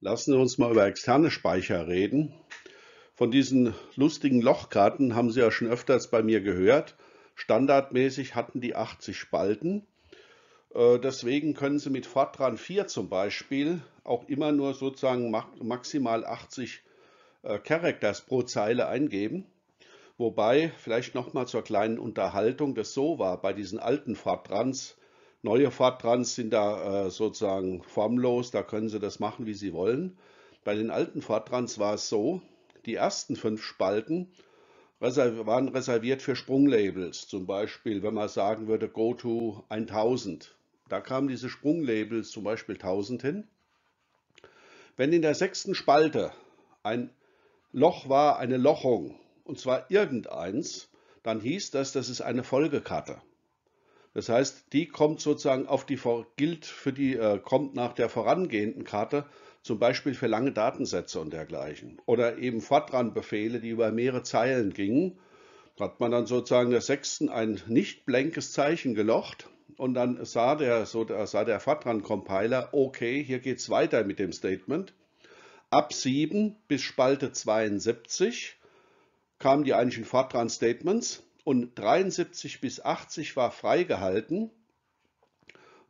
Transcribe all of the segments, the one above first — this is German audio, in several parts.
Lassen Sie uns mal über externe Speicher reden. Von diesen lustigen Lochkarten haben Sie ja schon öfters bei mir gehört. Standardmäßig hatten die 80 Spalten. Äh, deswegen können Sie mit Fortran 4 zum Beispiel auch immer nur sozusagen maximal 80 äh, Characters pro Zeile eingeben. Wobei, vielleicht nochmal zur kleinen Unterhaltung, das so war bei diesen alten Fortrans, Neue Fortrans sind da äh, sozusagen formlos, da können sie das machen, wie sie wollen. Bei den alten Fortrans war es so, die ersten fünf Spalten waren reserviert für Sprunglabels. Zum Beispiel, wenn man sagen würde, go to 1000. Da kamen diese Sprunglabels zum Beispiel 1000 hin. Wenn in der sechsten Spalte ein Loch war, eine Lochung, und zwar irgendeins, dann hieß das, das ist eine Folgekarte. Das heißt, die kommt sozusagen auf die, gilt für die, äh, kommt nach der vorangehenden Karte, zum Beispiel für lange Datensätze und dergleichen. Oder eben Fortran-Befehle, die über mehrere Zeilen gingen. Hat man dann sozusagen der sechsten ein nicht blankes Zeichen gelocht und dann sah der, so, sah der Fortran-Compiler, okay, hier geht es weiter mit dem Statement. Ab 7 bis Spalte 72 kamen die eigentlichen Fortran-Statements und 73 bis 80 war freigehalten,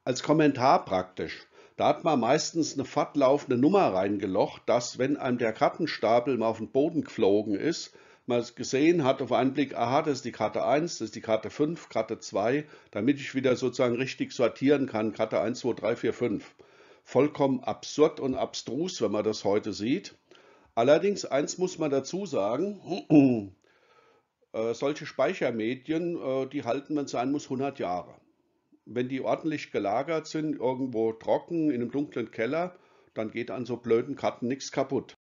als Kommentar praktisch. Da hat man meistens eine fortlaufende Nummer reingelocht, dass, wenn einem der Kartenstapel mal auf den Boden geflogen ist, man gesehen hat auf einen Blick, aha, das ist die Karte 1, das ist die Karte 5, Karte 2, damit ich wieder sozusagen richtig sortieren kann, Karte 1, 2, 3, 4, 5. Vollkommen absurd und abstrus, wenn man das heute sieht. Allerdings, eins muss man dazu sagen, äh, solche Speichermedien, äh, die halten, wenn es sein muss, 100 Jahre. Wenn die ordentlich gelagert sind, irgendwo trocken, in einem dunklen Keller, dann geht an so blöden Karten nichts kaputt.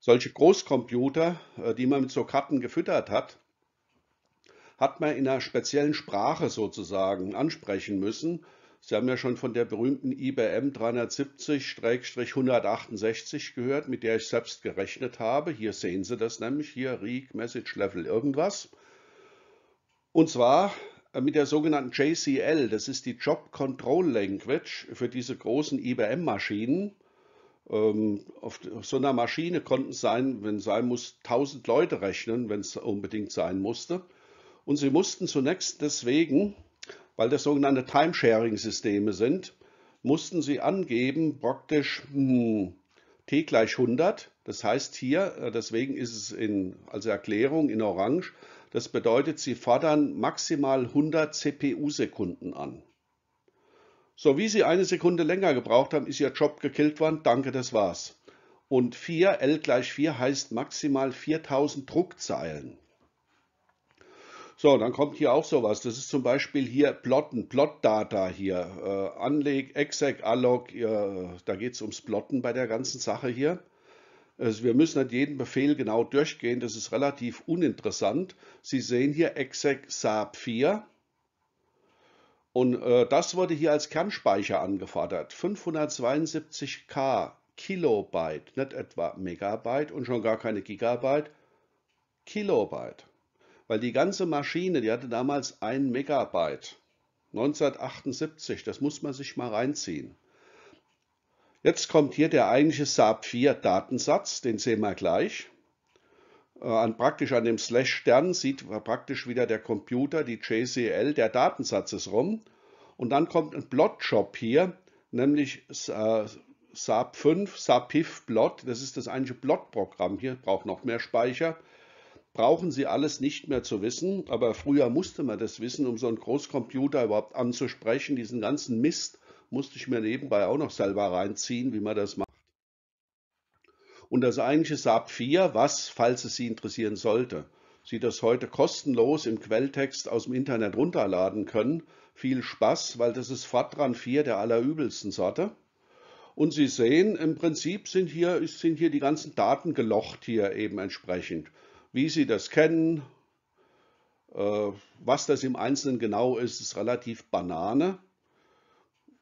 Solche Großcomputer, äh, die man mit so Karten gefüttert hat, hat man in einer speziellen Sprache sozusagen ansprechen müssen, Sie haben ja schon von der berühmten IBM 370-168 gehört, mit der ich selbst gerechnet habe. Hier sehen Sie das nämlich, hier Read Message Level irgendwas. Und zwar äh, mit der sogenannten JCL, das ist die Job Control Language für diese großen IBM-Maschinen. Ähm, auf so einer Maschine konnten sein, wenn es sein muss, 1000 Leute rechnen, wenn es unbedingt sein musste. Und sie mussten zunächst deswegen weil das sogenannte Timesharing-Systeme sind, mussten sie angeben praktisch hm, t gleich 100. Das heißt hier, äh, deswegen ist es in, als Erklärung in Orange, das bedeutet, sie fordern maximal 100 CPU-Sekunden an. So wie sie eine Sekunde länger gebraucht haben, ist ihr Job gekillt worden. Danke, das war's. Und 4, L gleich 4 heißt maximal 4000 Druckzeilen. So, dann kommt hier auch sowas. Das ist zum Beispiel hier Plotten, Plot-Data hier. Äh, Anleg, Exec, Allog, ihr, da geht es ums Plotten bei der ganzen Sache hier. Also wir müssen nicht halt jeden Befehl genau durchgehen, das ist relativ uninteressant. Sie sehen hier exec sab 4 und äh, das wurde hier als Kernspeicher angefordert. 572k Kilobyte, nicht etwa Megabyte und schon gar keine Gigabyte, Kilobyte. Weil die ganze Maschine, die hatte damals ein Megabyte. 1978, das muss man sich mal reinziehen. Jetzt kommt hier der eigentliche SAP 4 Datensatz, den sehen wir gleich. Äh, an praktisch an dem Slash Stern sieht praktisch wieder der Computer, die JCL, der Datensatz ist rum. Und dann kommt ein Plot-Job hier, nämlich äh, Saab 5, SAPIF Plot, das ist das eigentliche Plot-Programm hier, braucht noch mehr Speicher brauchen Sie alles nicht mehr zu wissen, aber früher musste man das wissen, um so einen Großcomputer überhaupt anzusprechen. Diesen ganzen Mist musste ich mir nebenbei auch noch selber reinziehen, wie man das macht. Und das eigentliche SAP 4, was, falls es Sie interessieren sollte, Sie das heute kostenlos im Quelltext aus dem Internet runterladen können. Viel Spaß, weil das ist Fortran 4 der allerübelsten Sorte. Und Sie sehen, im Prinzip sind hier, sind hier die ganzen Daten gelocht hier eben entsprechend. Wie Sie das kennen, äh, was das im Einzelnen genau ist, ist relativ Banane.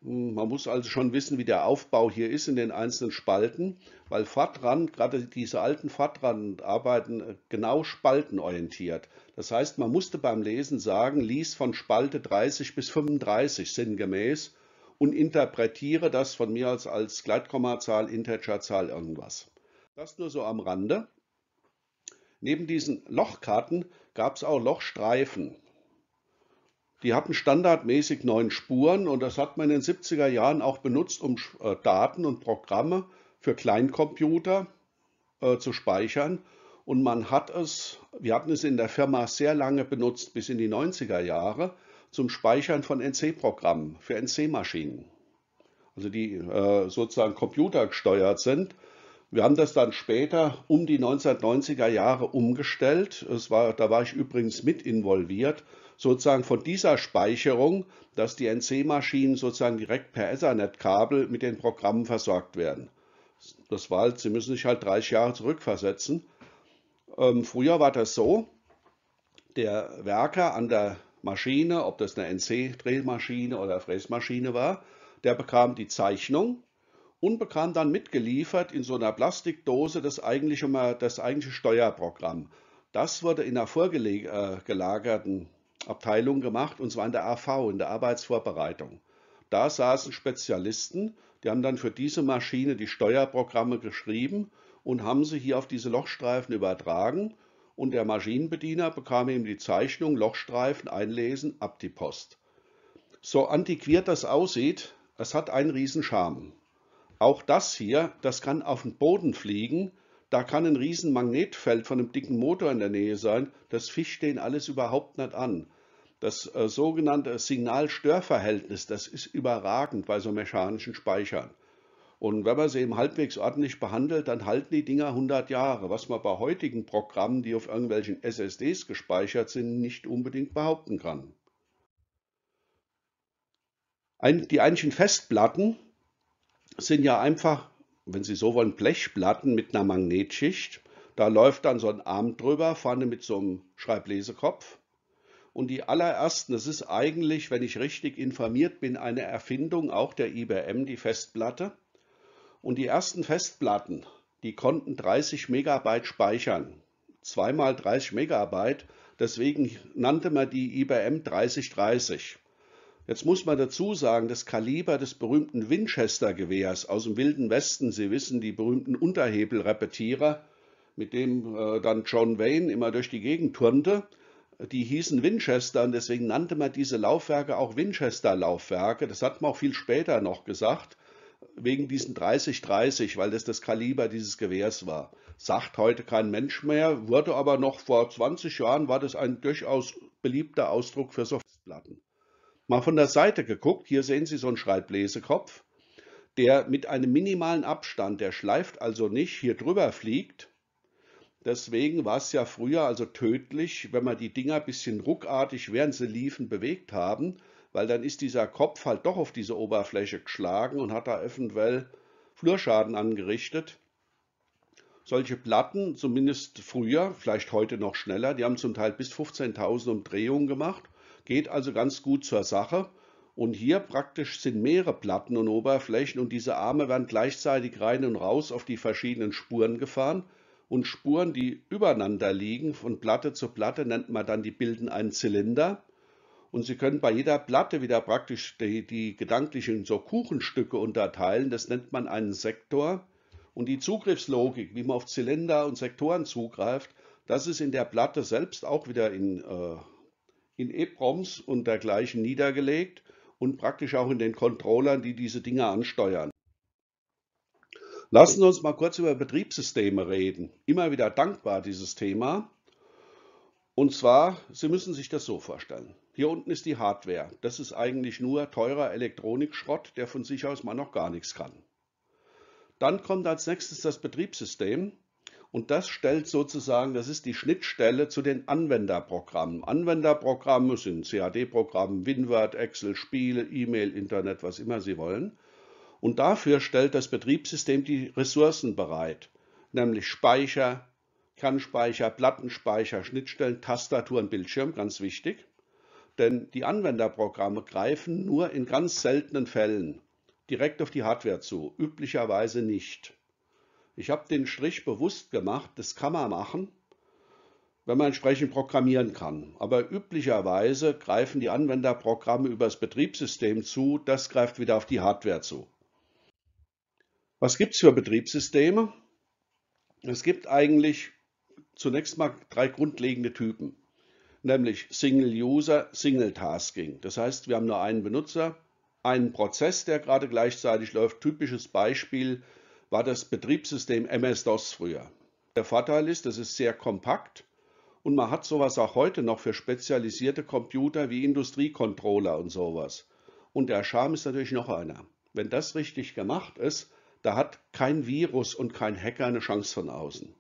Hm, man muss also schon wissen, wie der Aufbau hier ist in den einzelnen Spalten, weil Fahrtrand, gerade diese alten Fahrtrandarbeiten, äh, genau spaltenorientiert. Das heißt, man musste beim Lesen sagen, lies von Spalte 30 bis 35 sinngemäß und interpretiere das von mir als, als Gleitkommazahl, Integerzahl, irgendwas. Das nur so am Rande. Neben diesen Lochkarten gab es auch Lochstreifen. Die hatten standardmäßig neun Spuren und das hat man in den 70er Jahren auch benutzt, um äh, Daten und Programme für Kleinkomputer äh, zu speichern. Und man hat es, wir hatten es in der Firma sehr lange benutzt, bis in die 90er Jahre, zum Speichern von NC-Programmen für NC-Maschinen. Also die äh, sozusagen computergesteuert sind wir haben das dann später um die 1990er Jahre umgestellt. Es war, da war ich übrigens mit involviert, sozusagen von dieser Speicherung, dass die NC-Maschinen sozusagen direkt per Ethernet-Kabel mit den Programmen versorgt werden. Das war halt, Sie müssen sich halt 30 Jahre zurückversetzen. Ähm, früher war das so, der Werker an der Maschine, ob das eine NC-Drehmaschine oder Fräsmaschine war, der bekam die Zeichnung unbekannt dann mitgeliefert in so einer Plastikdose das eigentliche, das eigentliche Steuerprogramm. Das wurde in einer vorgelagerten äh, Abteilung gemacht, und zwar in der AV, in der Arbeitsvorbereitung. Da saßen Spezialisten, die haben dann für diese Maschine die Steuerprogramme geschrieben und haben sie hier auf diese Lochstreifen übertragen und der Maschinenbediener bekam eben die Zeichnung, Lochstreifen einlesen, ab die Post. So antiquiert das aussieht, es hat einen riesen Charme. Auch das hier, das kann auf den Boden fliegen. Da kann ein riesen Magnetfeld von einem dicken Motor in der Nähe sein. Das fischt den alles überhaupt nicht an. Das äh, sogenannte Signalstörverhältnis, das ist überragend bei so mechanischen Speichern. Und wenn man sie eben halbwegs ordentlich behandelt, dann halten die Dinger 100 Jahre, was man bei heutigen Programmen, die auf irgendwelchen SSDs gespeichert sind, nicht unbedingt behaupten kann. Ein, die eigentlichen Festplatten, sind ja einfach, wenn Sie so wollen, Blechplatten mit einer Magnetschicht. Da läuft dann so ein Arm drüber, vorne mit so einem Schreiblesekopf. Und die allerersten, das ist eigentlich, wenn ich richtig informiert bin, eine Erfindung auch der IBM, die Festplatte. Und die ersten Festplatten, die konnten 30 Megabyte speichern. Zweimal 30 Megabyte, deswegen nannte man die IBM 3030. Jetzt muss man dazu sagen, das Kaliber des berühmten Winchester-Gewehrs aus dem Wilden Westen, Sie wissen, die berühmten Unterhebelrepetierer, mit dem äh, dann John Wayne immer durch die Gegend turnte, die hießen Winchester und deswegen nannte man diese Laufwerke auch Winchester-Laufwerke. Das hat man auch viel später noch gesagt, wegen diesen 30-30, weil das das Kaliber dieses Gewehrs war. Sagt heute kein Mensch mehr, wurde aber noch vor 20 Jahren, war das ein durchaus beliebter Ausdruck für Softplatten. Mal von der Seite geguckt, hier sehen Sie so einen Schreibbläsekopf, der mit einem minimalen Abstand, der schleift also nicht, hier drüber fliegt. Deswegen war es ja früher also tödlich, wenn man die Dinger ein bisschen ruckartig, während sie liefen, bewegt haben, weil dann ist dieser Kopf halt doch auf diese Oberfläche geschlagen und hat da eventuell Flurschaden angerichtet. Solche Platten, zumindest früher, vielleicht heute noch schneller, die haben zum Teil bis 15.000 Umdrehungen gemacht Geht also ganz gut zur Sache. Und hier praktisch sind mehrere Platten und Oberflächen und diese Arme werden gleichzeitig rein und raus auf die verschiedenen Spuren gefahren. Und Spuren, die übereinander liegen, von Platte zu Platte, nennt man dann, die bilden einen Zylinder. Und Sie können bei jeder Platte wieder praktisch die, die gedanklichen so Kuchenstücke unterteilen. Das nennt man einen Sektor. Und die Zugriffslogik, wie man auf Zylinder und Sektoren zugreift, das ist in der Platte selbst auch wieder in äh, in EPROMs und dergleichen niedergelegt und praktisch auch in den Controllern, die diese Dinge ansteuern. Lassen Sie uns mal kurz über Betriebssysteme reden. Immer wieder dankbar dieses Thema. Und zwar, Sie müssen sich das so vorstellen. Hier unten ist die Hardware. Das ist eigentlich nur teurer Elektronikschrott, der von sich aus mal noch gar nichts kann. Dann kommt als nächstes das Betriebssystem. Und das stellt sozusagen, das ist die Schnittstelle zu den Anwenderprogrammen. Anwenderprogramme sind CAD-Programme, WinWord, Excel, Spiele, E-Mail, Internet, was immer Sie wollen. Und dafür stellt das Betriebssystem die Ressourcen bereit, nämlich Speicher, Kernspeicher, Plattenspeicher, Schnittstellen, Tastatur und Bildschirm, ganz wichtig. Denn die Anwenderprogramme greifen nur in ganz seltenen Fällen direkt auf die Hardware zu, üblicherweise nicht. Ich habe den Strich bewusst gemacht, das kann man machen, wenn man entsprechend programmieren kann. Aber üblicherweise greifen die Anwenderprogramme Programme übers Betriebssystem zu, das greift wieder auf die Hardware zu. Was gibt es für Betriebssysteme? Es gibt eigentlich zunächst mal drei grundlegende Typen, nämlich Single User, Single Tasking. Das heißt, wir haben nur einen Benutzer, einen Prozess, der gerade gleichzeitig läuft. Typisches Beispiel war das Betriebssystem MS-DOS früher. Der Vorteil ist, es ist sehr kompakt und man hat sowas auch heute noch für spezialisierte Computer wie Industriecontroller und sowas. Und der Charme ist natürlich noch einer. Wenn das richtig gemacht ist, da hat kein Virus und kein Hacker eine Chance von außen.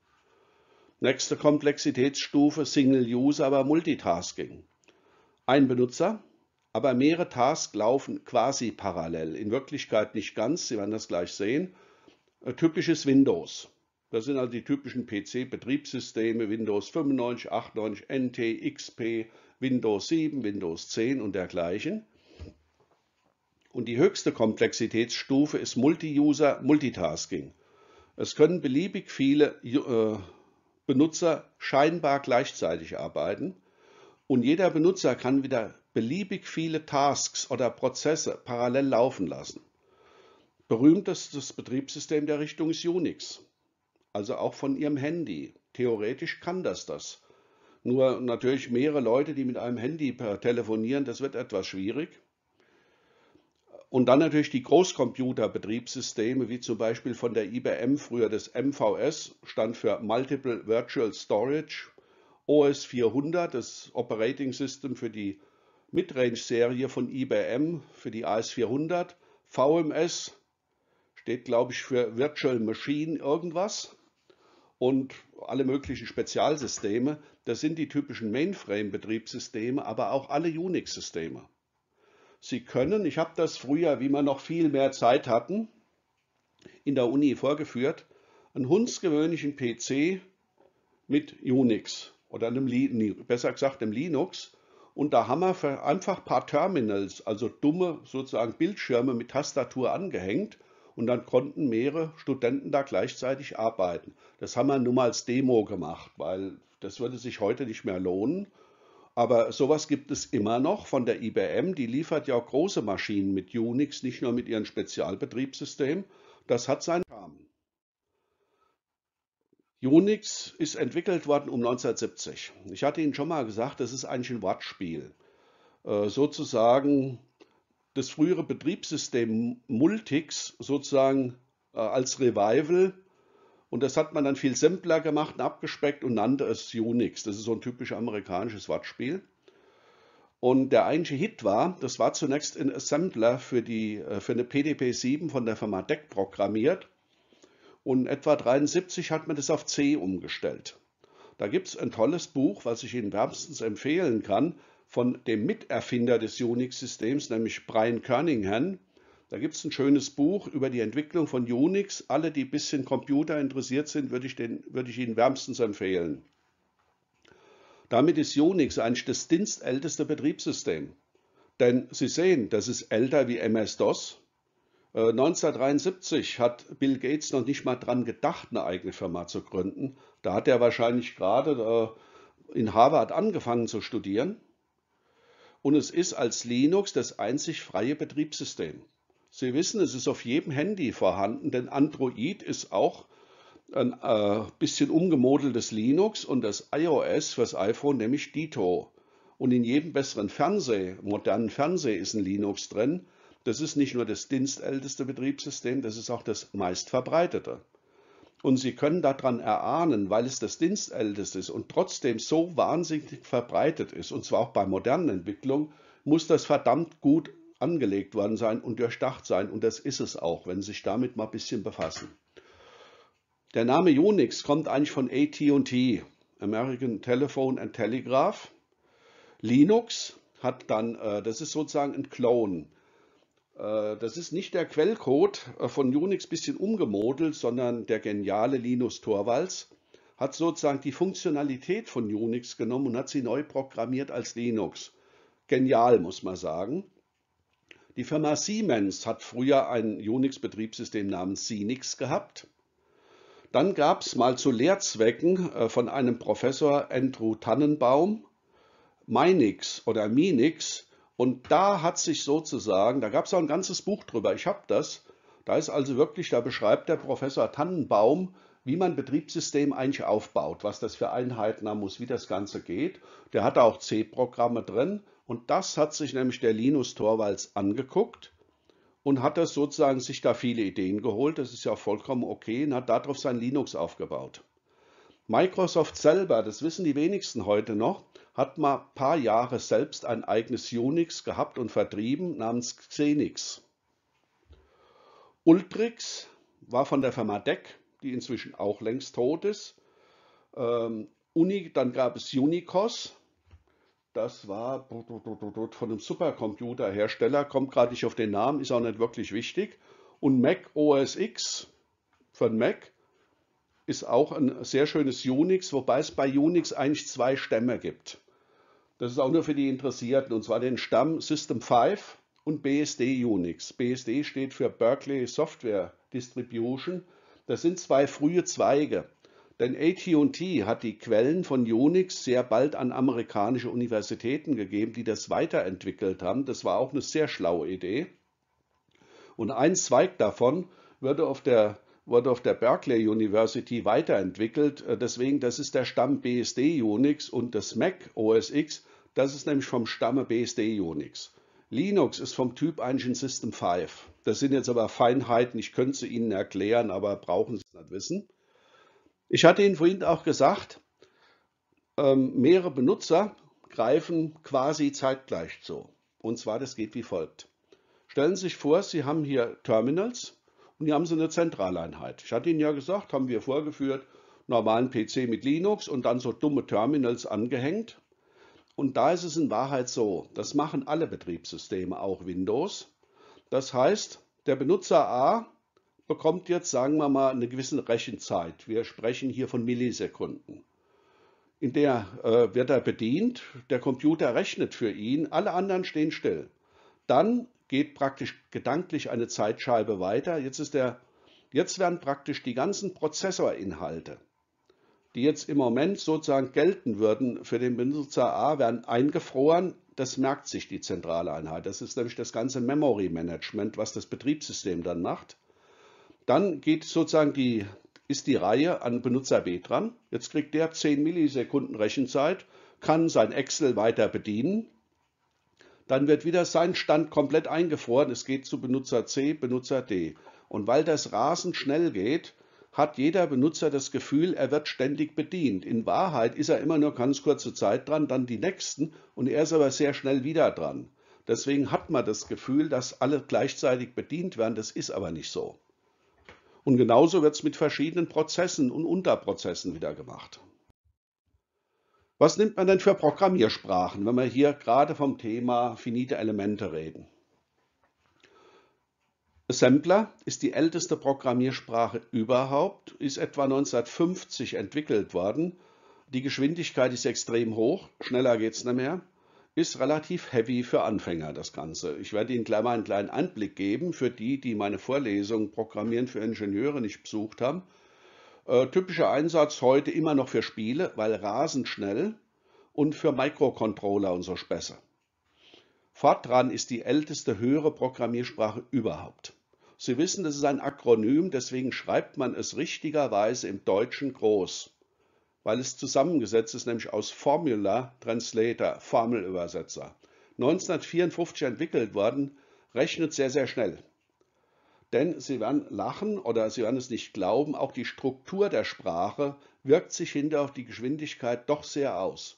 Nächste Komplexitätsstufe Single User, aber Multitasking. Ein Benutzer, aber mehrere Tasks laufen quasi parallel. In Wirklichkeit nicht ganz, Sie werden das gleich sehen. Äh, typisches Windows. Das sind also die typischen PC-Betriebssysteme Windows 95, 98, NT, XP, Windows 7, Windows 10 und dergleichen. Und die höchste Komplexitätsstufe ist Multi-User Multitasking. Es können beliebig viele äh, Benutzer scheinbar gleichzeitig arbeiten und jeder Benutzer kann wieder beliebig viele Tasks oder Prozesse parallel laufen lassen. Berühmtestes Betriebssystem der Richtung ist Unix. Also auch von Ihrem Handy. Theoretisch kann das das. Nur natürlich mehrere Leute, die mit einem Handy telefonieren, das wird etwas schwierig. Und dann natürlich die Großcomputer-Betriebssysteme, wie zum Beispiel von der IBM früher das MVS, stand für Multiple Virtual Storage, OS 400, das Operating System für die Midrange-Serie von IBM, für die AS400, VMS, steht, glaube ich, für Virtual Machine irgendwas und alle möglichen Spezialsysteme. Das sind die typischen Mainframe-Betriebssysteme, aber auch alle Unix-Systeme. Sie können, ich habe das früher, wie wir noch viel mehr Zeit hatten, in der Uni vorgeführt, einen hundsgewöhnlichen PC mit Unix oder einem, besser gesagt einem Linux. Und da haben wir einfach ein paar Terminals, also dumme sozusagen Bildschirme mit Tastatur angehängt und dann konnten mehrere Studenten da gleichzeitig arbeiten. Das haben wir nur mal als Demo gemacht, weil das würde sich heute nicht mehr lohnen. Aber sowas gibt es immer noch von der IBM. Die liefert ja auch große Maschinen mit Unix, nicht nur mit ihrem Spezialbetriebssystem. Das hat seinen Rahmen. Unix ist entwickelt worden um 1970. Ich hatte Ihnen schon mal gesagt, das ist eigentlich ein Wortspiel. Äh, sozusagen das frühere Betriebssystem Multics sozusagen äh, als Revival. Und das hat man dann viel simpler gemacht und abgespeckt und nannte es Unix. Das ist so ein typisch amerikanisches Wortspiel. Und der eigentliche Hit war, das war zunächst in Assembler für, die, äh, für eine PDP-7 von der Firma DEC programmiert. Und etwa 73 hat man das auf C umgestellt. Da gibt es ein tolles Buch, was ich Ihnen wärmstens empfehlen kann von dem Miterfinder des Unix-Systems, nämlich Brian Kernighan. Da gibt es ein schönes Buch über die Entwicklung von Unix. Alle, die ein bisschen Computer interessiert sind, würde ich, den, würde ich Ihnen wärmstens empfehlen. Damit ist Unix eigentlich das dienstälteste Betriebssystem. Denn Sie sehen, das ist älter wie MS-DOS. 1973 äh, hat Bill Gates noch nicht mal dran gedacht, eine eigene Firma zu gründen. Da hat er wahrscheinlich gerade äh, in Harvard angefangen zu studieren und es ist als Linux das einzig freie Betriebssystem. Sie wissen, es ist auf jedem Handy vorhanden, denn Android ist auch ein äh, bisschen umgemodeltes Linux und das iOS fürs iPhone, nämlich Dito. Und in jedem besseren Fernseher, modernen Fernseher, ist ein Linux drin. Das ist nicht nur das dienstälteste Betriebssystem, das ist auch das meistverbreitete. Und Sie können daran erahnen, weil es das Dienstälteste ist und trotzdem so wahnsinnig verbreitet ist, und zwar auch bei modernen Entwicklungen, muss das verdammt gut angelegt worden sein und durchdacht sein. Und das ist es auch, wenn Sie sich damit mal ein bisschen befassen. Der Name Unix kommt eigentlich von AT&T, American Telephone and Telegraph. Linux hat dann, äh, das ist sozusagen ein Clone. Äh, das ist nicht der Quellcode äh, von Unix bisschen umgemodelt, sondern der geniale Linus Torvalds hat sozusagen die Funktionalität von Unix genommen und hat sie neu programmiert als Linux. Genial, muss man sagen. Die Firma Siemens hat früher ein Unix-Betriebssystem namens Sinix gehabt. Dann gab es mal zu Lehrzwecken äh, von einem Professor Andrew Tannenbaum Minix oder Minix, und da hat sich sozusagen, da gab es auch ein ganzes Buch drüber, ich habe das, da ist also wirklich, da beschreibt der Professor Tannenbaum, wie man Betriebssystem eigentlich aufbaut, was das für Einheiten haben muss, wie das Ganze geht. Der hat auch C-Programme drin und das hat sich nämlich der Linus Torvalds angeguckt und hat das sozusagen sich da viele Ideen geholt, das ist ja vollkommen okay und hat darauf sein Linux aufgebaut. Microsoft selber, das wissen die wenigsten heute noch, hat mal ein paar Jahre selbst ein eigenes Unix gehabt und vertrieben namens Xenix. Ultrix war von der Firma DEC, die inzwischen auch längst tot ist. Ähm, Uni, dann gab es Unicos, das war von einem Supercomputerhersteller, kommt gerade nicht auf den Namen, ist auch nicht wirklich wichtig. Und Mac OS X von Mac ist auch ein sehr schönes Unix, wobei es bei Unix eigentlich zwei Stämme gibt. Das ist auch nur für die Interessierten, und zwar den Stamm System 5 und BSD Unix. BSD steht für Berkeley Software Distribution. Das sind zwei frühe Zweige. Denn AT&T hat die Quellen von Unix sehr bald an amerikanische Universitäten gegeben, die das weiterentwickelt haben. Das war auch eine sehr schlaue Idee. Und ein Zweig davon wurde auf der, wurde auf der Berkeley University weiterentwickelt. Äh, deswegen, das ist der Stamm BSD Unix und das Mac OS X das ist nämlich vom Stamme BSD Unix. Linux ist vom Typ Engine System 5. Das sind jetzt aber Feinheiten, ich könnte sie Ihnen erklären, aber brauchen Sie es nicht wissen. Ich hatte Ihnen vorhin auch gesagt, ähm, mehrere Benutzer greifen quasi zeitgleich zu. Und zwar, das geht wie folgt. Stellen Sie sich vor, Sie haben hier Terminals und hier haben Sie eine Zentraleinheit. Ich hatte Ihnen ja gesagt, haben wir vorgeführt, normalen PC mit Linux und dann so dumme Terminals angehängt. Und da ist es in Wahrheit so, das machen alle Betriebssysteme, auch Windows. Das heißt, der Benutzer A bekommt jetzt, sagen wir mal, eine gewisse Rechenzeit. Wir sprechen hier von Millisekunden. In der äh, wird er bedient, der Computer rechnet für ihn, alle anderen stehen still. Dann geht praktisch gedanklich eine Zeitscheibe weiter. Jetzt, ist der, jetzt werden praktisch die ganzen Prozessorinhalte die jetzt im Moment sozusagen gelten würden für den Benutzer A, werden eingefroren. Das merkt sich die zentrale Einheit. Das ist nämlich das ganze Memory Management, was das Betriebssystem dann macht. Dann geht sozusagen die, ist die Reihe an Benutzer B dran. Jetzt kriegt der 10 Millisekunden Rechenzeit, kann sein Excel weiter bedienen. Dann wird wieder sein Stand komplett eingefroren. Es geht zu Benutzer C, Benutzer D. Und weil das rasend schnell geht, hat jeder Benutzer das Gefühl, er wird ständig bedient. In Wahrheit ist er immer nur ganz kurze Zeit dran, dann die nächsten und er ist aber sehr schnell wieder dran. Deswegen hat man das Gefühl, dass alle gleichzeitig bedient werden, das ist aber nicht so. Und genauso wird es mit verschiedenen Prozessen und Unterprozessen wieder gemacht. Was nimmt man denn für Programmiersprachen, wenn wir hier gerade vom Thema finite Elemente reden? Assembler ist die älteste Programmiersprache überhaupt, ist etwa 1950 entwickelt worden. Die Geschwindigkeit ist extrem hoch, schneller geht es nicht mehr. Ist relativ heavy für Anfänger, das Ganze. Ich werde Ihnen gleich mal einen kleinen Einblick geben für die, die meine Vorlesung Programmieren für Ingenieure nicht besucht haben. Äh, typischer Einsatz heute immer noch für Spiele, weil rasend schnell und für Microcontroller und so Späße. Fortran ist die älteste höhere Programmiersprache überhaupt. Sie wissen, das ist ein Akronym, deswegen schreibt man es richtigerweise im Deutschen groß, weil es zusammengesetzt ist, nämlich aus Formula Translator, Formelübersetzer. 1954 entwickelt worden, rechnet sehr, sehr schnell. Denn Sie werden lachen oder Sie werden es nicht glauben, auch die Struktur der Sprache wirkt sich hinter auf die Geschwindigkeit doch sehr aus.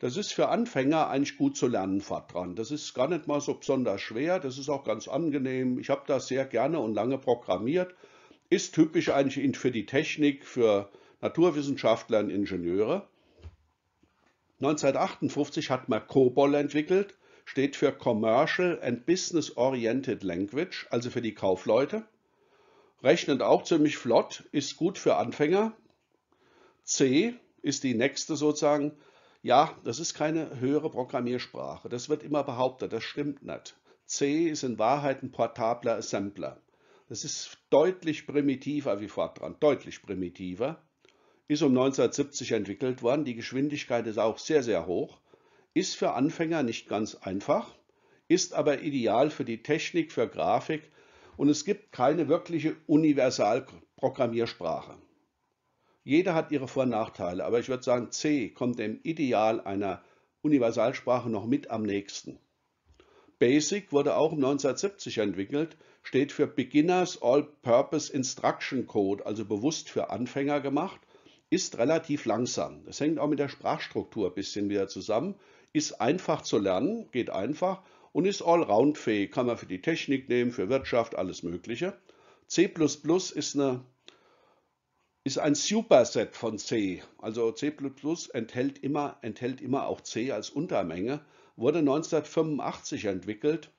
Das ist für Anfänger eigentlich gut zu lernen, dran. Das ist gar nicht mal so besonders schwer, das ist auch ganz angenehm. Ich habe das sehr gerne und lange programmiert. Ist typisch eigentlich für die Technik, für Naturwissenschaftler und Ingenieure. 1958 hat man COBOL entwickelt, steht für Commercial and Business Oriented Language, also für die Kaufleute. Rechnet auch ziemlich flott, ist gut für Anfänger. C ist die nächste sozusagen ja, das ist keine höhere Programmiersprache. Das wird immer behauptet, das stimmt nicht. C ist in Wahrheit ein portabler Assembler. Das ist deutlich primitiver wie Fortran, deutlich primitiver. Ist um 1970 entwickelt worden, die Geschwindigkeit ist auch sehr, sehr hoch. Ist für Anfänger nicht ganz einfach, ist aber ideal für die Technik, für Grafik und es gibt keine wirkliche Universalprogrammiersprache. Jeder hat ihre Vor- und Nachteile, aber ich würde sagen, C kommt dem Ideal einer Universalsprache noch mit am nächsten. BASIC wurde auch 1970 entwickelt, steht für Beginners All-Purpose Instruction Code, also bewusst für Anfänger gemacht, ist relativ langsam. Das hängt auch mit der Sprachstruktur ein bisschen wieder zusammen, ist einfach zu lernen, geht einfach und ist all-round-fähig, kann man für die Technik nehmen, für Wirtschaft, alles Mögliche. C++ ist eine ist ein Superset von C. Also C++ enthält immer, enthält immer auch C als Untermenge. Wurde 1985 entwickelt.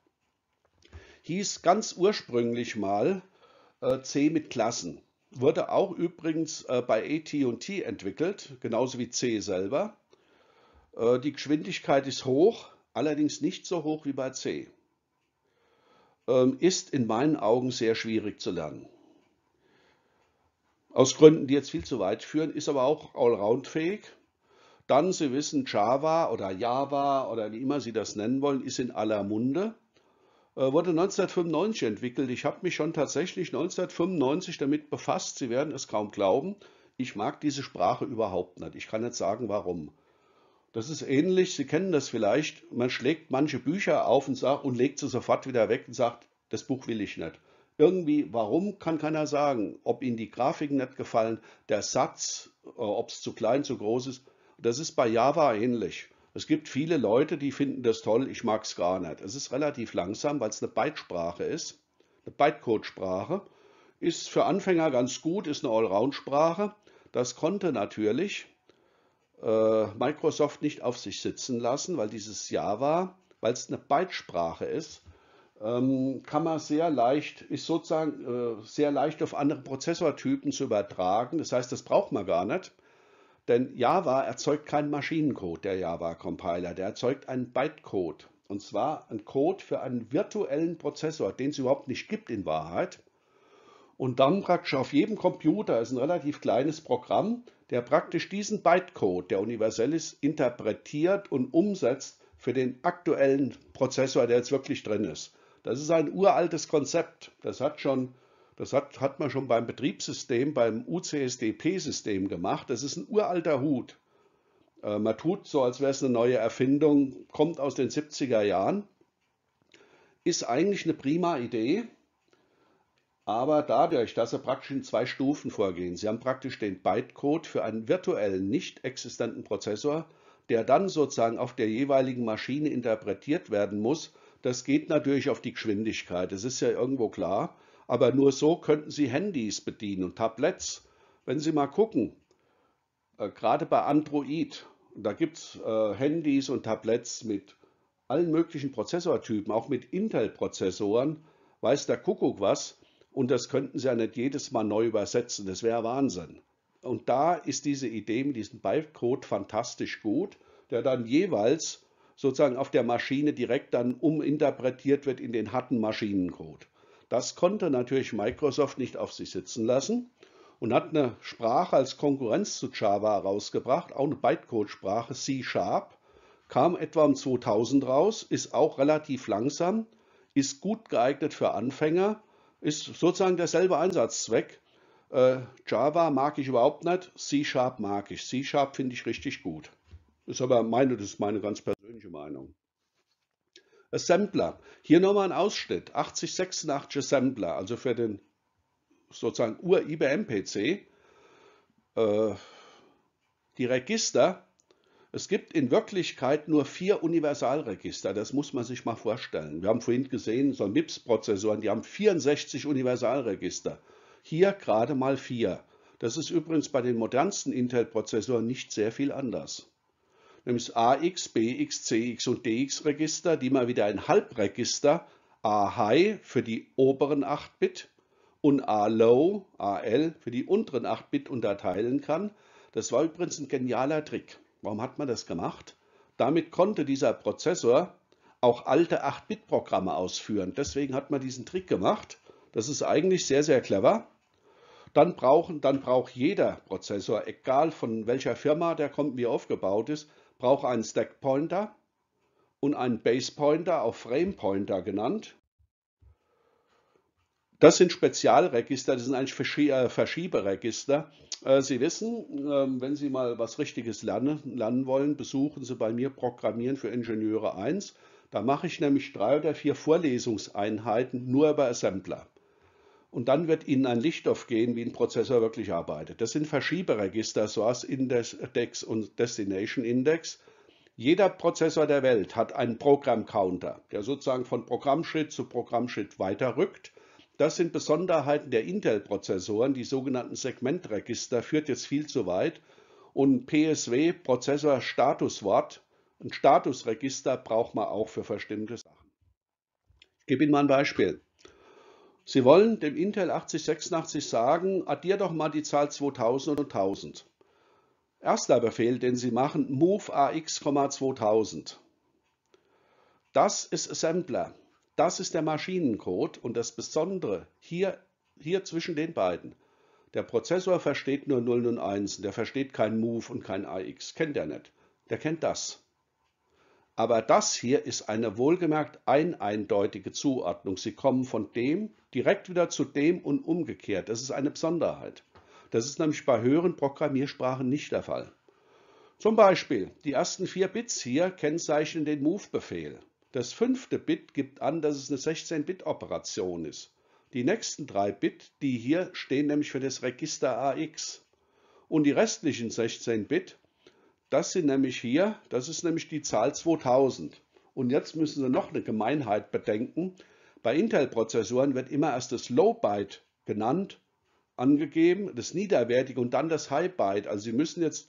Hieß ganz ursprünglich mal äh, C mit Klassen. Wurde auch übrigens äh, bei AT&T entwickelt, genauso wie C selber. Äh, die Geschwindigkeit ist hoch, allerdings nicht so hoch wie bei C. Ähm, ist in meinen Augen sehr schwierig zu lernen. Aus Gründen, die jetzt viel zu weit führen, ist aber auch allround fähig. Dann, Sie wissen, Java oder Java oder wie immer Sie das nennen wollen, ist in aller Munde. Äh, wurde 1995 entwickelt. Ich habe mich schon tatsächlich 1995 damit befasst. Sie werden es kaum glauben. Ich mag diese Sprache überhaupt nicht. Ich kann nicht sagen, warum. Das ist ähnlich, Sie kennen das vielleicht, man schlägt manche Bücher auf und, sagt, und legt sie sofort wieder weg und sagt, das Buch will ich nicht. Irgendwie, warum, kann keiner sagen. Ob ihnen die Grafiken nicht gefallen, der Satz, äh, ob es zu klein, zu groß ist, das ist bei Java ähnlich. Es gibt viele Leute, die finden das toll, ich mag es gar nicht. Es ist relativ langsam, weil es eine Bytesprache ist, eine Bytecode-Sprache. Ist für Anfänger ganz gut, ist eine Allround-Sprache. Das konnte natürlich äh, Microsoft nicht auf sich sitzen lassen, weil dieses Java, weil es eine Bytesprache ist, ähm, kann man sehr leicht, ist sozusagen äh, sehr leicht auf andere Prozessortypen zu übertragen. Das heißt, das braucht man gar nicht. Denn Java erzeugt keinen Maschinencode, der Java-Compiler. Der erzeugt einen Bytecode. Und zwar einen Code für einen virtuellen Prozessor, den es überhaupt nicht gibt in Wahrheit. Und dann praktisch auf jedem Computer ist ein relativ kleines Programm, der praktisch diesen Bytecode, der universell ist, interpretiert und umsetzt für den aktuellen Prozessor, der jetzt wirklich drin ist. Das ist ein uraltes Konzept. Das hat schon das hat, hat man schon beim Betriebssystem, beim UCSDP-System gemacht. Das ist ein uralter Hut. Äh, man tut so, als wäre es eine neue Erfindung, kommt aus den 70er Jahren. Ist eigentlich eine prima Idee, aber dadurch, dass sie praktisch in zwei Stufen vorgehen, sie haben praktisch den Bytecode für einen virtuellen, nicht existenten Prozessor, der dann sozusagen auf der jeweiligen Maschine interpretiert werden muss, das geht natürlich auf die Geschwindigkeit, das ist ja irgendwo klar. Aber nur so könnten Sie Handys bedienen und Tablets. Wenn Sie mal gucken, äh, gerade bei Android, da gibt es äh, Handys und Tablets mit allen möglichen Prozessortypen, auch mit Intel-Prozessoren, weiß der Kuckuck was. Und das könnten Sie ja nicht jedes Mal neu übersetzen, das wäre Wahnsinn. Und da ist diese Idee mit diesem Bytecode fantastisch gut, der dann jeweils sozusagen auf der Maschine direkt dann uminterpretiert wird in den harten Maschinencode. Das konnte natürlich Microsoft nicht auf sich sitzen lassen und hat eine Sprache als Konkurrenz zu Java rausgebracht, auch eine Bytecode-Sprache, C-Sharp, kam etwa um 2000 raus, ist auch relativ langsam, ist gut geeignet für Anfänger, ist sozusagen derselbe Einsatzzweck. Äh, Java mag ich überhaupt nicht, C-Sharp mag ich. C-Sharp finde ich richtig gut. Ist aber meine, das ist meine ganz persönliche. Meinung. Assembler. Hier nochmal ein Ausschnitt. 8086 Assembler, also für den sozusagen Ur-IBM-PC. Äh, die Register. Es gibt in Wirklichkeit nur vier Universalregister. Das muss man sich mal vorstellen. Wir haben vorhin gesehen, so MIPS-Prozessoren, die haben 64 Universalregister. Hier gerade mal vier. Das ist übrigens bei den modernsten Intel-Prozessoren nicht sehr viel anders nämlich das AX, BX, CX und DX Register, die mal wieder ein Halbregister, A-High für die oberen 8 Bit und A-Low, AL für die unteren 8 Bit unterteilen kann. Das war übrigens ein genialer Trick. Warum hat man das gemacht? Damit konnte dieser Prozessor auch alte 8-Bit-Programme ausführen. Deswegen hat man diesen Trick gemacht. Das ist eigentlich sehr, sehr clever. Dann, brauchen, dann braucht jeder Prozessor, egal von welcher Firma der kommt, wie aufgebaut ist, brauche einen Stack Pointer und einen Base Pointer, auch Frame Pointer genannt. Das sind Spezialregister, das sind eigentlich äh, Verschieberegister. Äh, Sie wissen, ähm, wenn Sie mal was Richtiges lernen, lernen wollen, besuchen Sie bei mir Programmieren für Ingenieure 1. Da mache ich nämlich drei oder vier Vorlesungseinheiten nur über Assembler und dann wird Ihnen ein Licht aufgehen, wie ein Prozessor wirklich arbeitet. Das sind Verschieberegister, Source Index und Destination Index. Jeder Prozessor der Welt hat einen Programm-Counter, der sozusagen von Programmschritt zu Programmschritt weiterrückt. Das sind Besonderheiten der Intel-Prozessoren, die sogenannten Segmentregister, führt jetzt viel zu weit. Und PSW, Prozessor-Statuswort, ein Statusregister braucht man auch für bestimmte Sachen. Ich gebe Ihnen mal ein Beispiel. Sie wollen dem Intel 8086 sagen, addier doch mal die Zahl 2000 und 1000. Erster Befehl, den Sie machen, move AX,2000. Das ist Assembler. Das ist der Maschinencode und das Besondere hier, hier zwischen den beiden. Der Prozessor versteht nur 0 und 1, der versteht kein Move und kein AX, kennt er nicht. Der kennt das. Aber das hier ist eine wohlgemerkt eineindeutige Zuordnung. Sie kommen von dem direkt wieder zu dem und umgekehrt. Das ist eine Besonderheit. Das ist nämlich bei höheren Programmiersprachen nicht der Fall. Zum Beispiel, die ersten vier Bits hier kennzeichnen den Move-Befehl. Das fünfte Bit gibt an, dass es eine 16-Bit-Operation ist. Die nächsten drei Bit, die hier stehen nämlich für das Register AX. Und die restlichen 16 Bit das sind nämlich hier, das ist nämlich die Zahl 2000. Und jetzt müssen Sie noch eine Gemeinheit bedenken. Bei Intel-Prozessoren wird immer erst das Low-Byte genannt, angegeben, das Niederwertige und dann das High-Byte. Also Sie müssen jetzt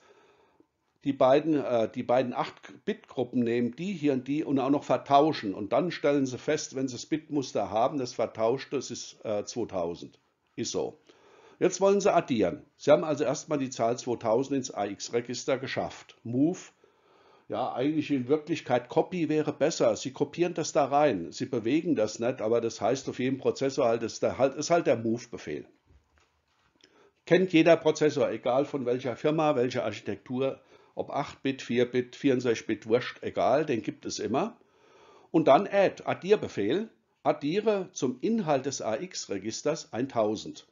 die beiden, äh, die beiden 8-Bit-Gruppen nehmen, die hier und die, und auch noch vertauschen. Und dann stellen Sie fest, wenn Sie das Bitmuster haben, das vertauschte, es ist 2000. Äh, ist so. Jetzt wollen sie addieren. Sie haben also erstmal die Zahl 2000 ins AX-Register geschafft. Move, ja eigentlich in Wirklichkeit Copy wäre besser. Sie kopieren das da rein. Sie bewegen das nicht, aber das heißt auf jedem Prozessor halt, ist, der, halt, ist halt der Move-Befehl. Kennt jeder Prozessor, egal von welcher Firma, welcher Architektur, ob 8-Bit, 4-Bit, 64-Bit, wurscht, egal, den gibt es immer. Und dann Add, Addierbefehl, addiere zum Inhalt des AX-Registers 1000.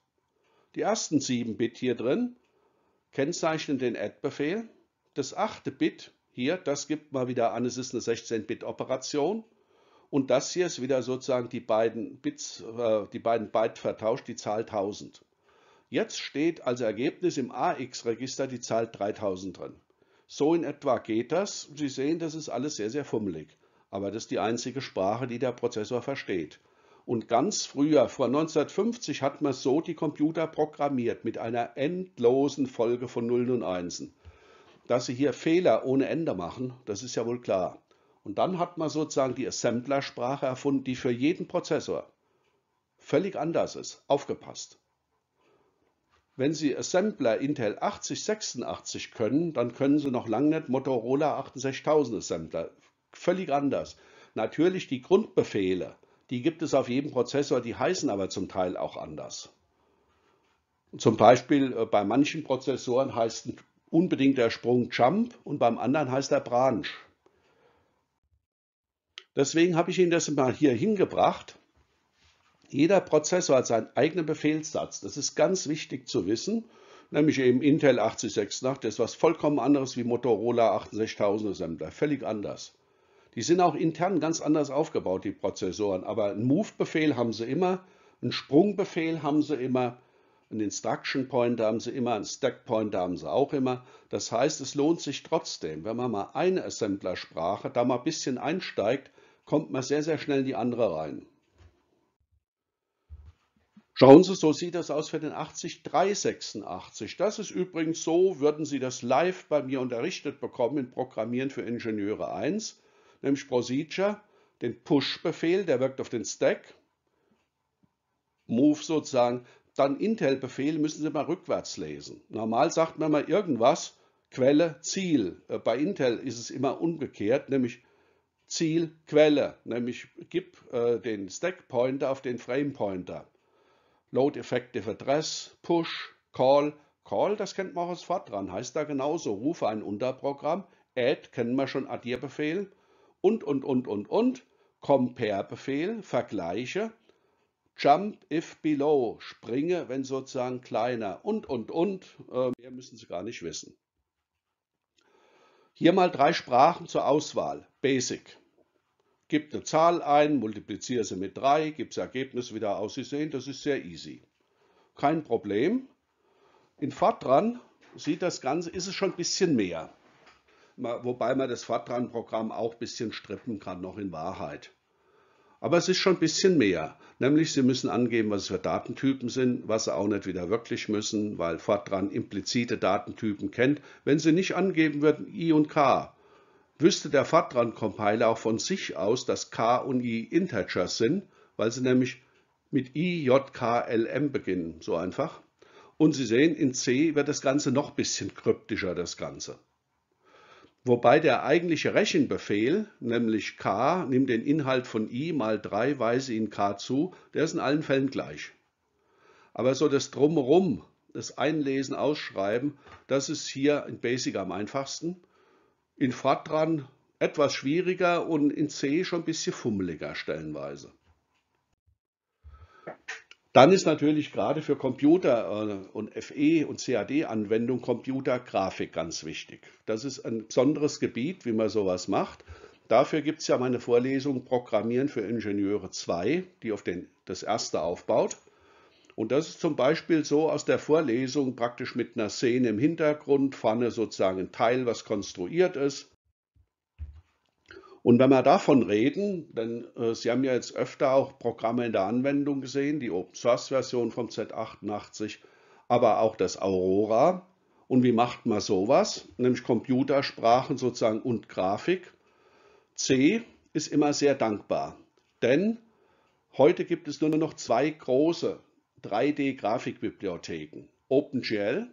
Die ersten sieben Bit hier drin kennzeichnen den Add-Befehl. Das achte Bit hier, das gibt mal wieder an, es ist eine 16-Bit-Operation. Und das hier ist wieder sozusagen die beiden Bits, äh, die beiden Byte vertauscht, die Zahl 1000. Jetzt steht als Ergebnis im AX-Register die Zahl 3000 drin. So in etwa geht das. Sie sehen, das ist alles sehr, sehr fummelig. Aber das ist die einzige Sprache, die der Prozessor versteht. Und ganz früher, vor 1950, hat man so die Computer programmiert mit einer endlosen Folge von Nullen und Einsen. Dass sie hier Fehler ohne Ende machen, das ist ja wohl klar. Und dann hat man sozusagen die Assemblersprache erfunden, die für jeden Prozessor völlig anders ist. Aufgepasst. Wenn Sie Assembler Intel 8086 können, dann können Sie noch lange nicht Motorola 68000 Assembler. Völlig anders. Natürlich die Grundbefehle die gibt es auf jedem Prozessor, die heißen aber zum Teil auch anders. Zum Beispiel äh, bei manchen Prozessoren heißt unbedingt der Sprung Jump und beim anderen heißt er Branch. Deswegen habe ich Ihnen das mal hier hingebracht. Jeder Prozessor hat seinen eigenen Befehlssatz. Das ist ganz wichtig zu wissen, nämlich eben Intel 8068. Das ist was vollkommen anderes wie Motorola 68000. Das ist völlig anders. Die sind auch intern ganz anders aufgebaut, die Prozessoren. Aber einen Move-Befehl haben sie immer, einen Sprungbefehl haben sie immer, einen Instruction Pointer haben sie immer, einen Stack Pointer haben sie auch immer. Das heißt, es lohnt sich trotzdem, wenn man mal eine Assembler-Sprache da mal ein bisschen einsteigt, kommt man sehr, sehr schnell in die andere rein. Schauen Sie, so sieht das aus für den 80386. Das ist übrigens so, würden Sie das live bei mir unterrichtet bekommen in Programmieren für Ingenieure 1 nämlich Procedure, den Push-Befehl, der wirkt auf den Stack, Move sozusagen, dann Intel-Befehl müssen Sie mal rückwärts lesen. Normal sagt man mal irgendwas, Quelle, Ziel. Äh, bei Intel ist es immer umgekehrt, nämlich Ziel, Quelle, nämlich gib äh, den Stack-Pointer auf den Frame-Pointer. Load Effective Address, Push, Call. Call, das kennt man auch aus Fortran, heißt da genauso. Rufe ein Unterprogramm. Add kennen wir schon Addierbefehl und, und, und, und, und. Compare-Befehl, Vergleiche. Jump if below, springe, wenn sozusagen kleiner und, und, und. Äh, mehr müssen Sie gar nicht wissen. Hier mal drei Sprachen zur Auswahl. Basic. Gib eine Zahl ein, multipliziere sie mit 3, gib das Ergebnis wieder aus. Sie sehen, das ist sehr easy. Kein Problem. In Fortran sieht das Ganze, ist es schon ein bisschen mehr wobei man das Fortran-Programm auch ein bisschen strippen kann, noch in Wahrheit. Aber es ist schon ein bisschen mehr. Nämlich, Sie müssen angeben, was es für Datentypen sind, was Sie auch nicht wieder wirklich müssen, weil Fortran implizite Datentypen kennt. Wenn Sie nicht angeben würden I und K, wüsste der Fortran-Compiler auch von sich aus, dass K und I Integers sind, weil sie nämlich mit I, J, K, L, M beginnen. So einfach. Und Sie sehen, in C wird das Ganze noch ein bisschen kryptischer, das Ganze wobei der eigentliche Rechenbefehl, nämlich k, nimm den Inhalt von i mal 3, weise ihn k zu, der ist in allen Fällen gleich. Aber so das Drumherum, das Einlesen, Ausschreiben, das ist hier in Basic am einfachsten. In Frat etwas schwieriger und in C schon ein bisschen fummeliger stellenweise. Dann ist natürlich gerade für Computer äh, und FE und CAD-Anwendung Computergrafik ganz wichtig. Das ist ein besonderes Gebiet, wie man sowas macht. Dafür gibt es ja meine Vorlesung Programmieren für Ingenieure 2, die auf den, das erste aufbaut. Und das ist zum Beispiel so aus der Vorlesung praktisch mit einer Szene im Hintergrund, vorne sozusagen ein Teil, was konstruiert ist, und wenn wir davon reden, denn äh, Sie haben ja jetzt öfter auch Programme in der Anwendung gesehen, die Open Source Version vom Z88, aber auch das Aurora. Und wie macht man sowas? Nämlich Computersprachen sozusagen und Grafik. C ist immer sehr dankbar, denn heute gibt es nur noch zwei große 3D-Grafikbibliotheken, OpenGL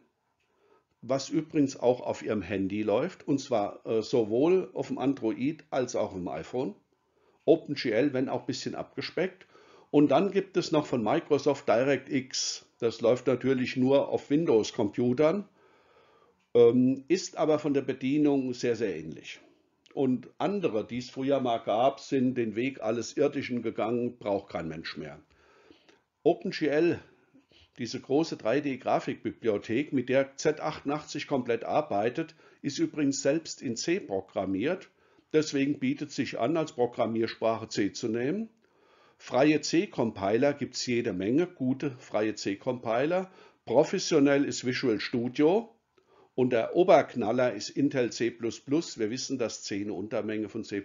was übrigens auch auf Ihrem Handy läuft, und zwar äh, sowohl auf dem Android als auch im iPhone. OpenGL, wenn auch ein bisschen abgespeckt. Und dann gibt es noch von Microsoft DirectX. Das läuft natürlich nur auf Windows-Computern, ähm, ist aber von der Bedienung sehr, sehr ähnlich. Und andere, die es früher mal gab, sind den Weg alles Irdischen gegangen, braucht kein Mensch mehr. OpenGL diese große 3D-Grafikbibliothek, mit der Z88 komplett arbeitet, ist übrigens selbst in C programmiert. Deswegen bietet sich an, als Programmiersprache C zu nehmen. Freie C-Compiler gibt es jede Menge, gute freie C-Compiler. Professionell ist Visual Studio und der Oberknaller ist Intel C++. Wir wissen, dass C eine Untermenge von C++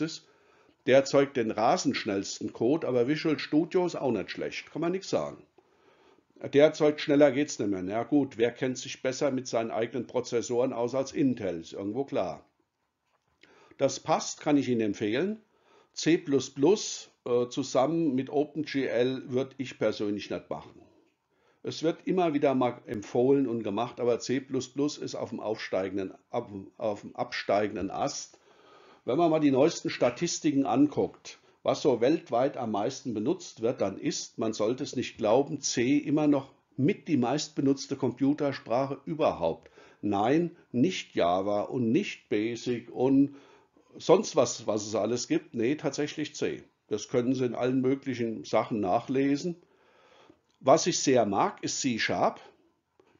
ist. Der erzeugt den rasenschnellsten Code, aber Visual Studio ist auch nicht schlecht, kann man nichts sagen. Derzeit schneller geht es nicht mehr. Na gut, wer kennt sich besser mit seinen eigenen Prozessoren aus als Intel? Ist irgendwo klar. Das passt, kann ich Ihnen empfehlen. C++ äh, zusammen mit OpenGL würde ich persönlich nicht machen. Es wird immer wieder mal empfohlen und gemacht, aber C++ ist auf dem, aufsteigenden, auf, auf dem absteigenden Ast. Wenn man mal die neuesten Statistiken anguckt, was so weltweit am meisten benutzt wird, dann ist, man sollte es nicht glauben, C immer noch mit die meistbenutzte Computersprache überhaupt. Nein, nicht Java und nicht Basic und sonst was, was es alles gibt. Nee, tatsächlich C. Das können Sie in allen möglichen Sachen nachlesen. Was ich sehr mag, ist C-Sharp.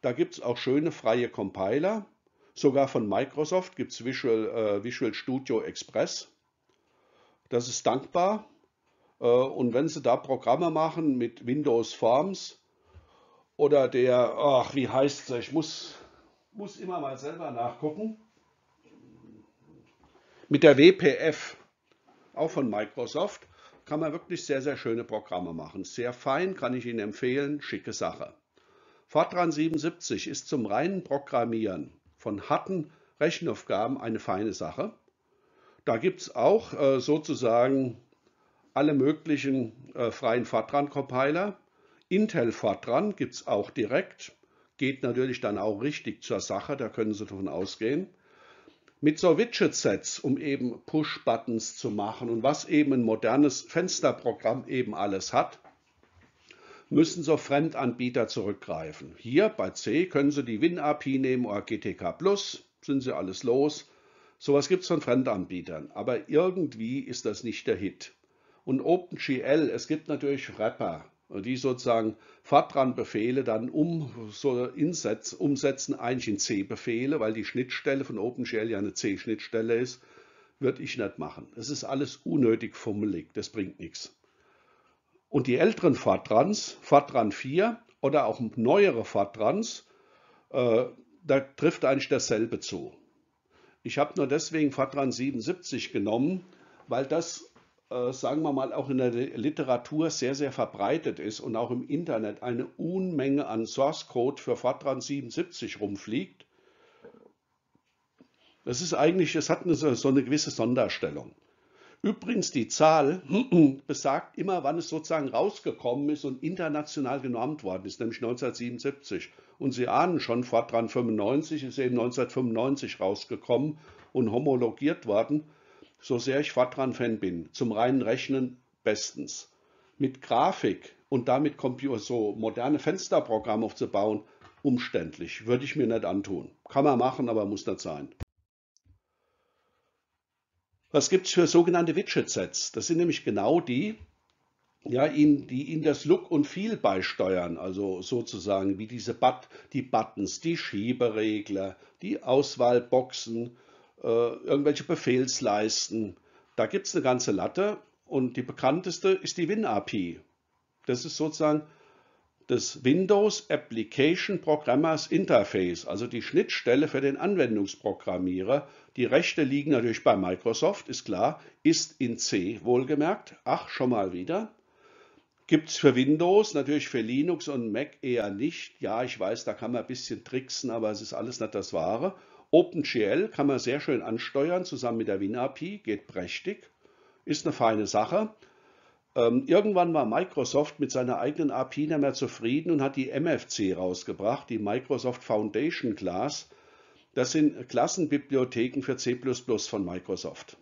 Da gibt es auch schöne freie Compiler. Sogar von Microsoft gibt es Visual, äh, Visual Studio Express. Das ist dankbar. Äh, und wenn Sie da Programme machen mit Windows Forms oder der, ach, wie heißt es, ich muss, muss immer mal selber nachgucken, mit der WPF, auch von Microsoft, kann man wirklich sehr, sehr schöne Programme machen. Sehr fein, kann ich Ihnen empfehlen, schicke Sache. Fortran 77 ist zum reinen Programmieren von harten Rechenaufgaben eine feine Sache. Da gibt es auch äh, sozusagen alle möglichen äh, freien Fortran-Compiler. Intel Fortran gibt es auch direkt. Geht natürlich dann auch richtig zur Sache, da können Sie davon ausgehen. Mit so Widget-Sets, um eben Push-Buttons zu machen und was eben ein modernes Fensterprogramm eben alles hat, müssen so Fremdanbieter zurückgreifen. Hier bei C können Sie die WinAPI nehmen oder GTK Plus, sind Sie alles los. Sowas gibt es von Fremdanbietern, aber irgendwie ist das nicht der Hit. Und OpenGL, es gibt natürlich Rapper, die sozusagen Fortran-Befehle dann um, so Insets, umsetzen, eigentlich in C-Befehle, weil die Schnittstelle von OpenGL ja eine C-Schnittstelle ist, würde ich nicht machen. Es ist alles unnötig fummelig, das bringt nichts. Und die älteren Fortrans, Fortran 4 oder auch neuere Fortrans, äh, da trifft eigentlich dasselbe zu. Ich habe nur deswegen Fatran 77 genommen, weil das, äh, sagen wir mal, auch in der Literatur sehr, sehr verbreitet ist und auch im Internet eine Unmenge an Source Code für Fatran 77 rumfliegt. Das ist eigentlich, es hat eine, so eine gewisse Sonderstellung. Übrigens, die Zahl besagt immer, wann es sozusagen rausgekommen ist und international genormt worden ist, nämlich 1977. Und Sie ahnen schon, Fortran 95 ist eben 1995 rausgekommen und homologiert worden, so sehr ich Fortran-Fan bin. Zum reinen Rechnen bestens. Mit Grafik und damit Computer, so moderne Fensterprogramme aufzubauen, umständlich, würde ich mir nicht antun. Kann man machen, aber muss nicht sein. Was gibt es für sogenannte Widget-Sets? Das sind nämlich genau die, ja, ihnen, die ihnen das Look und Feel beisteuern, also sozusagen wie diese But die Buttons, die Schieberegler, die Auswahlboxen, äh, irgendwelche Befehlsleisten. Da gibt es eine ganze Latte und die bekannteste ist die WinAPI. Das ist sozusagen des Windows Application Programmers Interface, also die Schnittstelle für den Anwendungsprogrammierer, die Rechte liegen natürlich bei Microsoft, ist klar, ist in C wohlgemerkt, ach schon mal wieder. Gibt es für Windows, natürlich für Linux und Mac eher nicht. Ja, ich weiß, da kann man ein bisschen tricksen, aber es ist alles nicht das Wahre. OpenGL kann man sehr schön ansteuern, zusammen mit der WinAPI, geht prächtig, ist eine feine Sache. Ähm, irgendwann war Microsoft mit seiner eigenen API nicht mehr zufrieden und hat die MFC rausgebracht, die Microsoft Foundation Class. Das sind Klassenbibliotheken für C von Microsoft.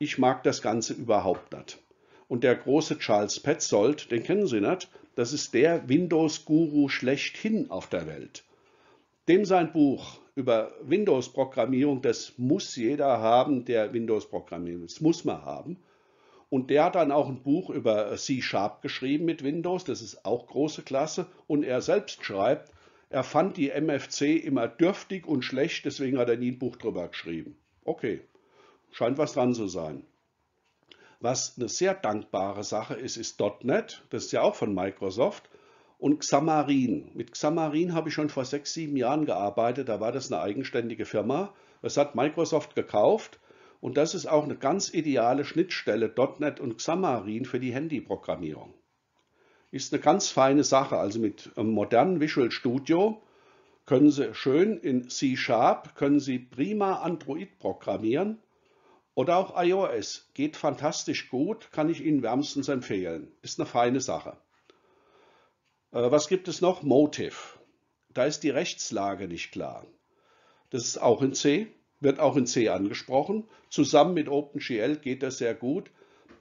Ich mag das Ganze überhaupt nicht. Und der große Charles Petzold, den kennen Sie nicht, das ist der Windows-Guru schlechthin auf der Welt. Dem sein Buch über Windows-Programmierung, das muss jeder haben, der Windows programmiert. Das muss man haben. Und der hat dann auch ein Buch über äh, C-Sharp geschrieben mit Windows, das ist auch große Klasse. Und er selbst schreibt, er fand die MFC immer dürftig und schlecht, deswegen hat er nie ein Buch drüber geschrieben. Okay, scheint was dran zu sein. Was eine sehr dankbare Sache ist, ist .NET, das ist ja auch von Microsoft, und Xamarin. Mit Xamarin habe ich schon vor sechs, sieben Jahren gearbeitet, da war das eine eigenständige Firma. Das hat Microsoft gekauft und das ist auch eine ganz ideale Schnittstelle .NET und Xamarin für die Handyprogrammierung. Ist eine ganz feine Sache. Also mit modernen Visual Studio können Sie schön in C-Sharp, können Sie prima Android programmieren oder auch iOS. Geht fantastisch gut, kann ich Ihnen wärmstens empfehlen. Ist eine feine Sache. Äh, was gibt es noch? Motive. Da ist die Rechtslage nicht klar. Das ist auch in C wird auch in C angesprochen. Zusammen mit OpenGL geht das sehr gut.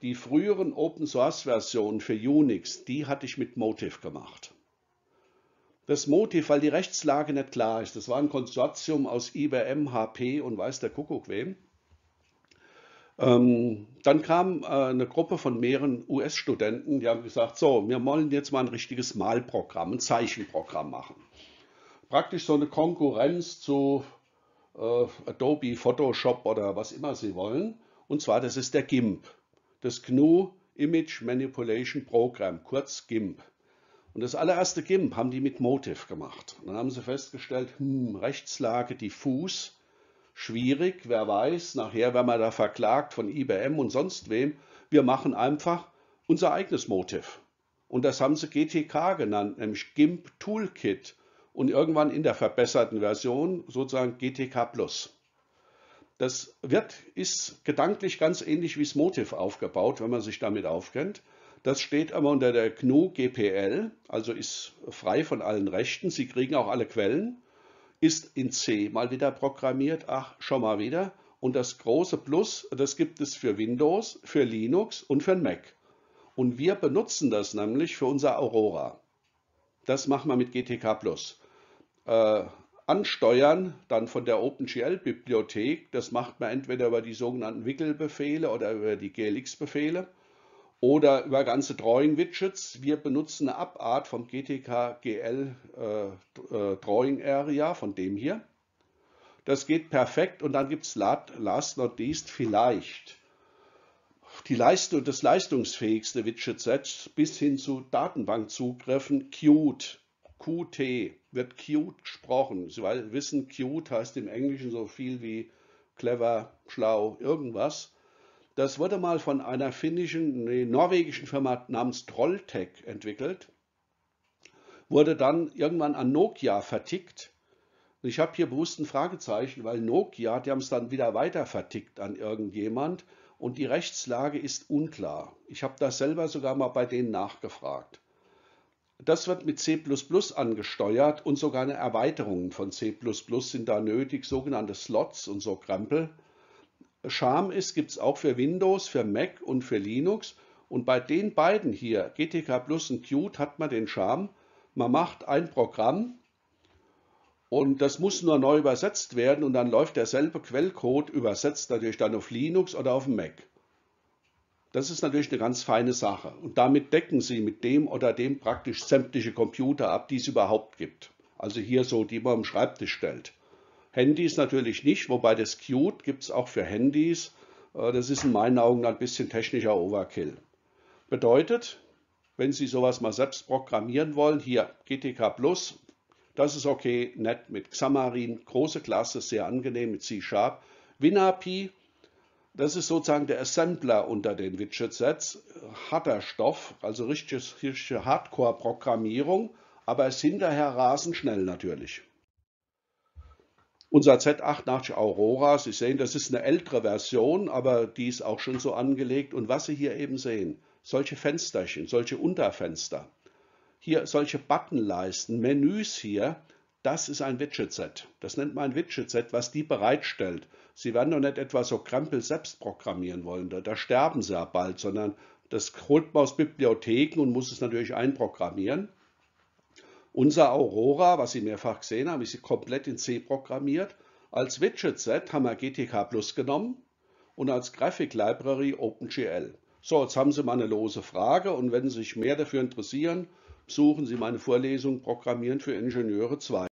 Die früheren Open Source Versionen für Unix, die hatte ich mit Motive gemacht. Das Motive, weil die Rechtslage nicht klar ist, das war ein Konsortium aus IBM, HP und weiß der Kuckuck wem. Ähm, dann kam äh, eine Gruppe von mehreren US-Studenten, die haben gesagt, so, wir wollen jetzt mal ein richtiges Malprogramm, ein Zeichenprogramm machen. Praktisch so eine Konkurrenz zu äh, Adobe, Photoshop oder was immer Sie wollen. Und zwar, das ist der GIMP, das GNU Image Manipulation Program, kurz GIMP. Und das allererste GIMP haben die mit Motiv gemacht. Und dann haben sie festgestellt, hm, Rechtslage diffus, schwierig, wer weiß, nachher werden wir da verklagt von IBM und sonst wem. Wir machen einfach unser eigenes Motiv. Und das haben sie GTK genannt, nämlich GIMP Toolkit und irgendwann in der verbesserten Version sozusagen GTK Plus. Das wird, ist gedanklich ganz ähnlich wie das Motiv aufgebaut, wenn man sich damit aufkennt. Das steht aber unter der GNU GPL, also ist frei von allen Rechten. Sie kriegen auch alle Quellen. Ist in C mal wieder programmiert, ach, schon mal wieder. Und das große Plus, das gibt es für Windows, für Linux und für Mac. Und wir benutzen das nämlich für unser Aurora. Das machen wir mit GTK Plus äh, ansteuern, dann von der OpenGL-Bibliothek. Das macht man entweder über die sogenannten Wickel-Befehle oder über die GLX-Befehle oder über ganze Drawing-Widgets. Wir benutzen eine Abart vom GTK-GL äh, äh Drawing Area, von dem hier. Das geht perfekt und dann gibt es last not least vielleicht die Leistung, das leistungsfähigste Widget-Set bis hin zu Datenbankzugriffen, Qt, Qt wird cute gesprochen. Sie wissen, cute heißt im Englischen so viel wie clever, schlau, irgendwas. Das wurde mal von einer finnischen, nee, norwegischen Firma namens Trolltech entwickelt, wurde dann irgendwann an Nokia vertickt. Und ich habe hier bewusst ein Fragezeichen, weil Nokia, die haben es dann wieder weiter vertickt an irgendjemand und die Rechtslage ist unklar. Ich habe das selber sogar mal bei denen nachgefragt. Das wird mit C++ angesteuert und sogar eine Erweiterung von C++ sind da nötig, sogenannte Slots und so Krempel. Charm ist, gibt es auch für Windows, für Mac und für Linux. Und bei den beiden hier, GTK Plus und Qt, hat man den Charme. Man macht ein Programm und das muss nur neu übersetzt werden und dann läuft derselbe Quellcode, übersetzt natürlich dann auf Linux oder auf Mac. Das ist natürlich eine ganz feine Sache. Und damit decken Sie mit dem oder dem praktisch sämtliche Computer ab, die es überhaupt gibt. Also hier so, die man am Schreibtisch stellt. Handys natürlich nicht, wobei das Qt gibt es auch für Handys. Äh, das ist in meinen Augen ein bisschen technischer Overkill. Bedeutet, wenn Sie sowas mal selbst programmieren wollen, hier GTK Plus, das ist okay, nett mit Xamarin, große Klasse, sehr angenehm mit C-Sharp. WinAPI das ist sozusagen der Assembler unter den Widget-Sets, harter Stoff, also richtige Hardcore-Programmierung, aber es hinterher rasend schnell natürlich. Unser Z88 Aurora, Sie sehen, das ist eine ältere Version, aber die ist auch schon so angelegt. Und was Sie hier eben sehen, solche Fensterchen, solche Unterfenster, hier solche Buttonleisten, Menüs hier, das ist ein Widget-Set. Das nennt man ein Widget-Set, was die bereitstellt. Sie werden doch nicht etwa so Krempel selbst programmieren wollen, da, da sterben sie ja bald, sondern das holt man aus Bibliotheken und muss es natürlich einprogrammieren. Unser Aurora, was Sie mehrfach gesehen haben, ist komplett in C programmiert. Als Widget-Set haben wir GTK Plus genommen und als Graphic Library OpenGL. So, jetzt haben Sie mal eine lose Frage und wenn Sie sich mehr dafür interessieren, suchen Sie meine Vorlesung Programmieren für Ingenieure 2.